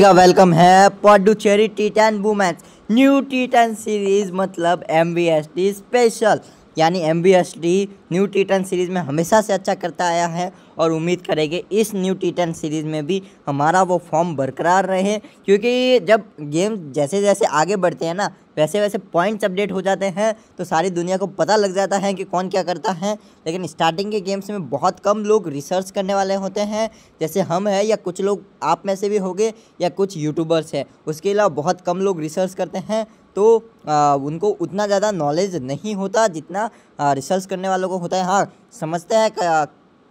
का वेलकम है Puducherry T ten women's new T ten series मतलब M B S T special यानी M B S T new T ten series में हमेशा से अच्छा करता आया है और उम्मीद करेंगे इस न्यू टेन सीरीज़ में भी हमारा वो फॉर्म बरकरार रहे क्योंकि जब गेम जैसे जैसे आगे बढ़ते हैं ना वैसे वैसे पॉइंट्स अपडेट हो जाते हैं तो सारी दुनिया को पता लग जाता है कि कौन क्या करता है लेकिन स्टार्टिंग के गेम्स में बहुत कम लोग रिसर्च करने वाले होते हैं जैसे हम हैं या कुछ लोग आप में से भी गए या कुछ यूट्यूबर्स हैं उसके अलावा बहुत कम लोग रिसर्च करते हैं तो आ, उनको उतना ज़्यादा नॉलेज नहीं होता जितना रिसर्च करने वालों को होता है हाँ समझते हैं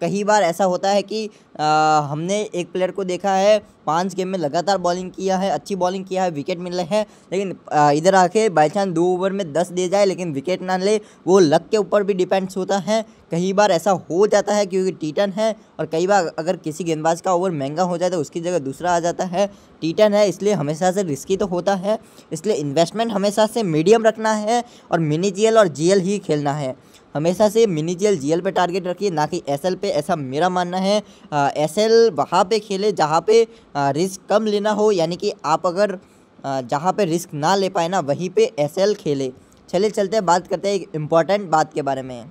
कई बार ऐसा होता है कि आ, हमने एक प्लेयर को देखा है पांच गेम में लगातार बॉलिंग किया है अच्छी बॉलिंग किया है विकेट मिल रहे हैं लेकिन इधर आके बाई चांस दो ओवर में दस दे जाए लेकिन विकेट ना ले वो लक के ऊपर भी डिपेंड्स होता है कई बार ऐसा हो जाता है क्योंकि टीटन है और कई बार अगर किसी गेंदबाज का ओवर महंगा हो जाए तो उसकी जगह दूसरा आ जाता है टीटन है इसलिए हमेशा से रिस्की तो होता है इसलिए इन्वेस्टमेंट हमेशा से मीडियम रखना है और मिनी जी और जी ही खेलना है हमेशा से मिनी जी एल पे टारगेट रखिए ना कि एल पे ऐसा मेरा मानना है आ, एस एल वहाँ पर खेले जहाँ पे रिस्क कम लेना हो यानी कि आप अगर जहाँ पे रिस्क ना ले पाए ना वहीं पे एस एल खेले चले चलते बात करते हैं एक इम्पॉर्टेंट बात के बारे में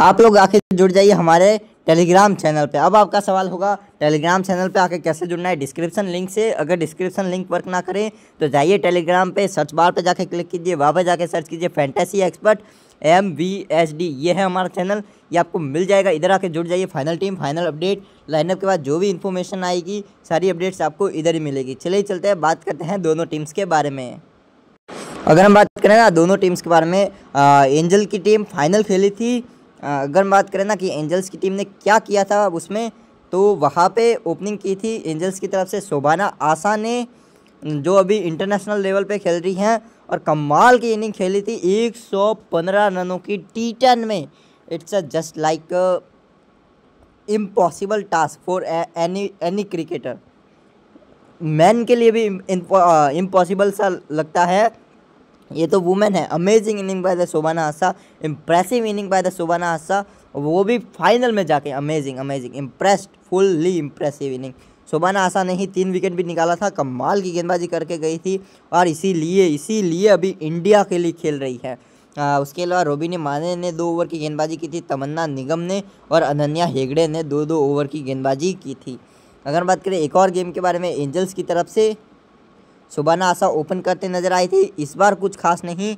आप लोग आखिर जुड़ जाइए हमारे टेलीग्राम चैनल पे अब आपका सवाल होगा टेलीग्राम चैनल पे आके कैसे जुड़ना है डिस्क्रिप्शन लिंक से अगर डिस्क्रिप्शन लिंक वर्क ना करें तो जाइए टेलीग्राम पे सर्च बार पे जाके क्लिक कीजिए वहाँ पर जाके सर्च कीजिए fantasy expert M V S D ये है हमारा चैनल ये आपको मिल जाएगा इधर आके जुड़ जाइए final team final update lineup के बाद जो भी इन्फॉर्मेशन आएगी सारी अपडेट्स आपको इधर ही मिलेगी चले चलते हैं बात करते हैं दोनों टीम्स के बारे में अगर हम बात करें ना दोनों टीम्स के बारे में आ, एंजल की टीम फाइनल खेली थी अगर हम बात करें ना कि एंजल्स की टीम ने क्या किया था उसमें तो वहाँ पे ओपनिंग की थी एंजल्स की तरफ से शोभाना आशा ने जो अभी इंटरनेशनल लेवल पे खेल रही हैं और कमाल की इनिंग खेली थी 115 रनों की टी टेन में it's a just like impossible task for any any cricketer man के लिए भी इम्पॉसिबल uh, सा लगता है ये तो वुमेन है amazing inning by the Shobana Hasa impressive inning by the Shobana Hasa वो भी फाइनल में जाके amazing amazing impressed fully impressive inning Shobana Asha ने ही तीन विकेट भी निकाला था कमाल की गेंदबाजी करके गई थी और इसीलिए इसीलिए अभी इंडिया के लिए खेल रही है आ, उसके अलावा रोबिनी माने ने दो ओवर की गेंदबाजी की थी तमन्ना निगम ने और अनन्या हेगड़े ने दो दो ओवर की गेंदबाजी की थी अगर बात करें एक और गेम के बारे में एंजल्स की तरफ से शोभाना आशा ओपन करते नजर आई थी इस बार कुछ खास नहीं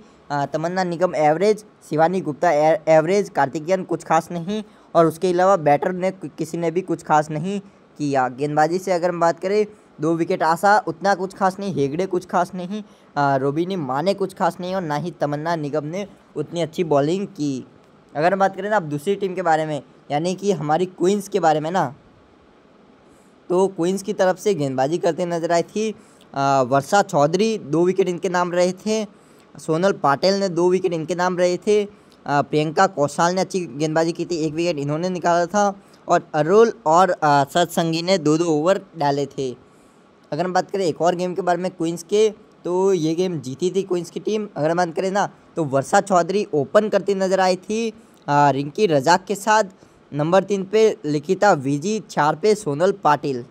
तमन्ना निगम एवरेज शिवानी गुप्ता एवरेज कार्तिकियन कुछ खास नहीं और उसके अलावा बैटर ने किसी ने भी कुछ खास नहीं किया गेंदबाजी से अगर हम बात करें दो विकेट आशा उतना कुछ खास नहीं हेगड़े कुछ खास नहीं रोबिनी माने कुछ खास नहीं और ना ही तमन्ना निगम ने उतनी अच्छी बॉलिंग की अगर हम बात करें ना आप दूसरी टीम के बारे में यानी कि हमारी क्वींस के बारे में ना तो क्वींस की तरफ से गेंदबाजी करते नजर आई थी वर्षा चौधरी दो विकेट इनके नाम रहे थे सोनल पाटिल ने दो विकेट इनके नाम रहे थे प्रियंका कौशाल ने अच्छी गेंदबाजी की थी एक विकेट इन्होंने निकाला था और अरुल और सत संगी ने दो दो ओवर डाले थे अगर हम बात करें एक और गेम के बारे में क्वींस के तो ये गेम जीती थी क्वींस की टीम अगर हम बात करें ना तो वर्षा चौधरी ओपन करती नज़र आई थी आ, रिंकी रजाक के साथ नंबर तीन पे लिखिता विजी चार पे सोनल पाटिल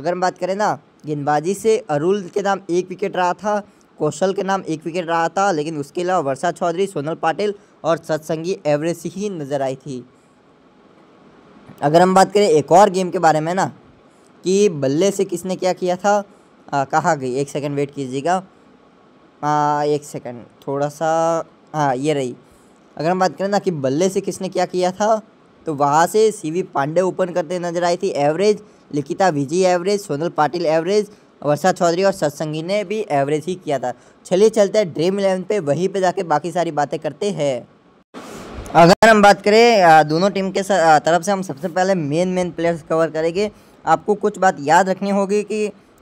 अगर हम बात करें ना गेंदबाजी से अरुल के नाम एक विकेट रहा था कौशल के नाम एक विकेट रहा था लेकिन उसके अलावा वर्षा चौधरी सोनल पाटिल और सत्संगी एवरेज ही नज़र आई थी अगर हम बात करें एक और गेम के बारे में ना कि बल्ले से किसने क्या किया था आ, कहा गई एक सेकंड वेट कीजिएगा एक सेकंड थोड़ा सा हाँ ये रही अगर हम बात करें ना कि बल्ले से किसने क्या किया था तो वहाँ से सीवी पांडे ओपन करते नजर आई थी average Likhitha Viji average Sonal Patil average Varsha Chaudhary और सत्संगी ने भी एवरेज ही किया था चलिए चलते हैं ड्रीम इलेवन पे वहीं पे जाके बाकी सारी बातें करते हैं अगर हम बात करें दोनों टीम के तरफ से हम सबसे पहले मेन मेन प्लेयर्स कवर करेंगे आपको कुछ बात याद रखनी होगी कि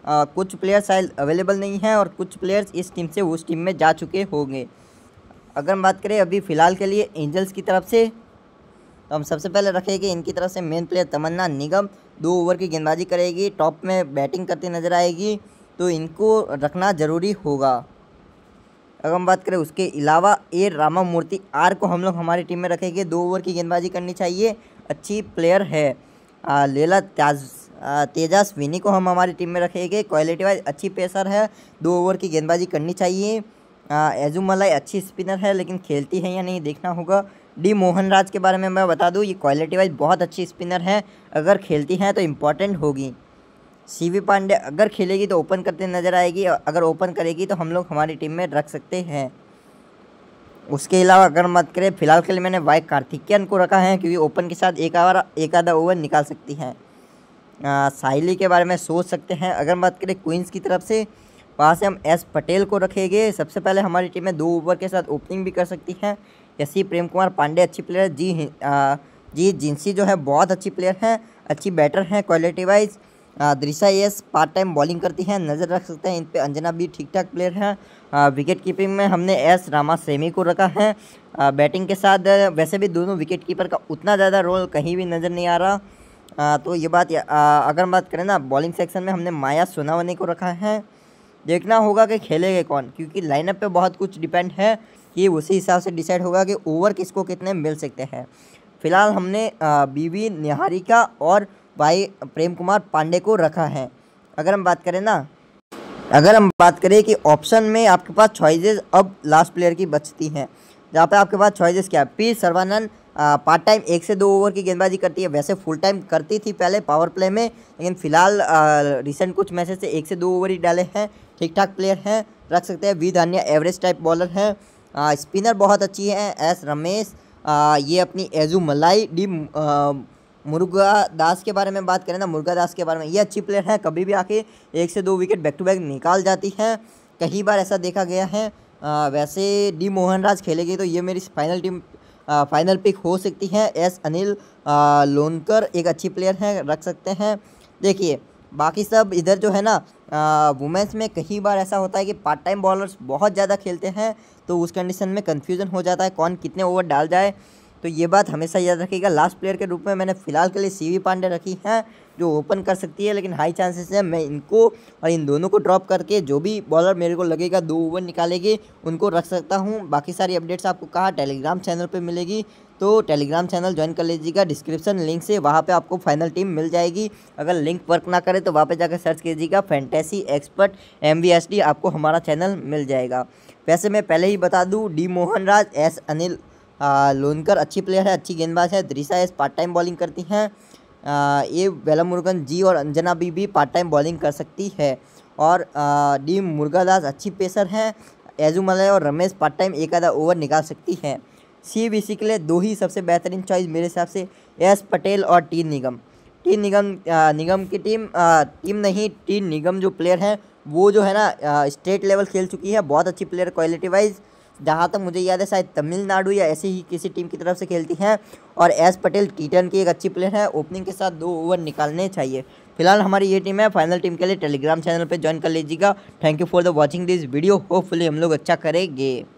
आ, कुछ प्लेयर्स शायद अवेलेबल नहीं हैं और कुछ प्लेयर्स इस टीम से उस टीम में जा चुके होंगे अगर हम बात करें अभी फ़िलहाल के लिए एंजल्स की तरफ से तो हम सबसे पहले रखेंगे इनकी तरफ से मेन प्लेयर तमन्ना निगम दो ओवर की गेंदबाजी करेगी टॉप में बैटिंग करती नजर आएगी तो इनको रखना ज़रूरी होगा अगर हम बात करें उसके अलावा ए रामा मूर्ति आर को हम लोग हमारी टीम में रखेंगे दो ओवर की गेंदबाजी करनी चाहिए अच्छी प्लेयर है आ, लेला त्याज विनी को हम हमारी टीम में रखेंगे क्वालिटी वाइज अच्छी पेसर है दो ओवर की गेंदबाजी करनी चाहिए एजुमलाई मलाई अच्छी स्पिनर है लेकिन खेलती है या नहीं देखना होगा डी मोहनराज के बारे में मैं बता दूँ ये क्वालिटी वाइज बहुत अच्छी स्पिनर हैं अगर खेलती हैं तो इम्पॉर्टेंट होगी सीवी पांडे अगर खेलेगी तो ओपन करते नज़र आएगी अगर ओपन करेगी तो हम लोग हमारी टीम में रख सकते हैं उसके अलावा अगर मत करें फिलहाल के लिए मैंने वाई कार्तिकियन को रखा है क्योंकि ओपन के साथ एक आवर एक आधा ओवर निकाल सकती हैं साहिली के बारे में सोच सकते हैं अगर बात करें क्वींस की तरफ से वहाँ से हम एस पटेल को रखेंगे सबसे पहले हमारी टीम में दो ओवर के साथ ओपनिंग भी कर सकती हैं यसी प्रेम कुमार पांडे अच्छी प्लेयर है जी आ, जी जिन्सी जो है बहुत अच्छी प्लेयर हैं अच्छी बैटर हैं quality wise Drisha S part time bowling करती हैं नज़र रख सकते हैं इन पर अंजना भी ठीक ठाक प्लेयर हैं विकेट कीपिंग में हमने एस रामा सेमी को रखा है आ, बैटिंग के साथ वैसे भी दोनों विकेट कीपर का उतना ज़्यादा रोल कहीं भी नज़र नहीं आ रहा आ, तो ये बात आ, अगर बात करें ना बॉलिंग सेक्शन में हमने माया सोनावनी को रखा है देखना होगा कि खेलेंगे कौन क्योंकि लाइनअप पे बहुत कुछ डिपेंड है कि उसी हिसाब से डिसाइड होगा कि ओवर किसको कितने मिल सकते हैं फिलहाल हमने बीवी निहारिका और भाई प्रेम कुमार पांडे को रखा है अगर हम बात करें ना अगर हम बात करें कि ऑप्शन में आपके पास चॉइजेस अब लास्ट प्लेयर की बचती हैं जहाँ पे आपके पास चॉइजेस क्या है पी सर्वानंद पार्ट टाइम एक से दो ओवर की गेंदबाजी करती है वैसे फुल टाइम करती थी पहले पावर प्ले में लेकिन फिलहाल रिसेंट कुछ मैसेज से एक से दो ओवर ही डाले हैं ठीक ठाक प्लेयर हैं रख सकते हैं V Dhanya average type bowler हैं स्पिनर बहुत अच्छी हैं एस रमेश आ, ये अपनी एजू मलाई डी मुर्गा दास के बारे में बात करें ना मुर्गा दास के बारे में ये अच्छी प्लेयर हैं कभी भी आके एक से दो विकेट बैक टू बैक निकाल जाती है कई बार ऐसा देखा गया है आ, वैसे डी मोहन राज खेलेगी तो ये मेरी फाइनल टीम आ, फाइनल पिक हो सकती है एस अनिल लोनकर एक अच्छी प्लेयर हैं रख सकते हैं देखिए बाकी सब इधर जो है ना वुमेंस में कई बार ऐसा होता है कि पार्ट टाइम बॉलर्स बहुत ज़्यादा खेलते हैं तो उस कंडीशन में कन्फ्यूजन हो जाता है कौन कितने ओवर डाल जाए तो ये बात हमेशा याद रखिएगा लास्ट प्लेयर के रूप में मैंने फिलहाल के लिए सीवी पांडे रखी हैं जो ओपन कर सकती है लेकिन हाई चांसेस है मैं इनको और इन दोनों को ड्रॉप करके जो भी बॉलर मेरे को लगेगा दो ओवर निकालेगी उनको रख सकता हूँ बाकी सारी अपडेट्स आपको कहा टेलीग्राम चैनल पर मिलेगी तो टेलीग्राम चैनल ज्वाइन कर लीजिएगा डिस्क्रिप्शन लिंक से वहाँ पे आपको फाइनल टीम मिल जाएगी अगर लिंक वर्क ना करे तो वहाँ पे जाकर सर्च कीजिएगा फैंटेसी एक्सपर्ट एम आपको हमारा चैनल मिल जाएगा वैसे मैं पहले ही बता दूँ डी मोहन राज एस अनिल लोनकर अच्छी प्लेयर है अच्छी गेंदबाज है Drisha S part time bowling करती हैं ये मुर्गन जी और अंजना बी भी पार्ट टाइम बॉलिंग कर सकती है और डी मुर्गा अच्छी पेसर हैं एजू मलय और रमेश पार्ट टाइम एक आधा ओवर निकाल सकती हैं सी के लिए दो ही सबसे बेहतरीन चॉइस मेरे हिसाब से एस पटेल और टी निगम टी निगम आ, निगम की टीम आ, टीम नहीं टी निगम जो प्लेयर हैं वो जो है ना स्टेट लेवल खेल चुकी है बहुत अच्छी प्लेयर क्वालिटी वाइज जहाँ तक मुझे याद है शायद तमिलनाडु या ऐसी ही किसी टीम की तरफ से खेलती हैं और एस पटेल टीटन की एक अच्छी प्लेयर है ओपनिंग के साथ दो ओवर निकालने चाहिए फिलहाल हमारी ये टीम है फाइनल टीम के लिए टेलीग्राम चैनल पर ज्वाइन कर लीजिएगा thank you for the watching this video hopefully हम लोग अच्छा करेंगे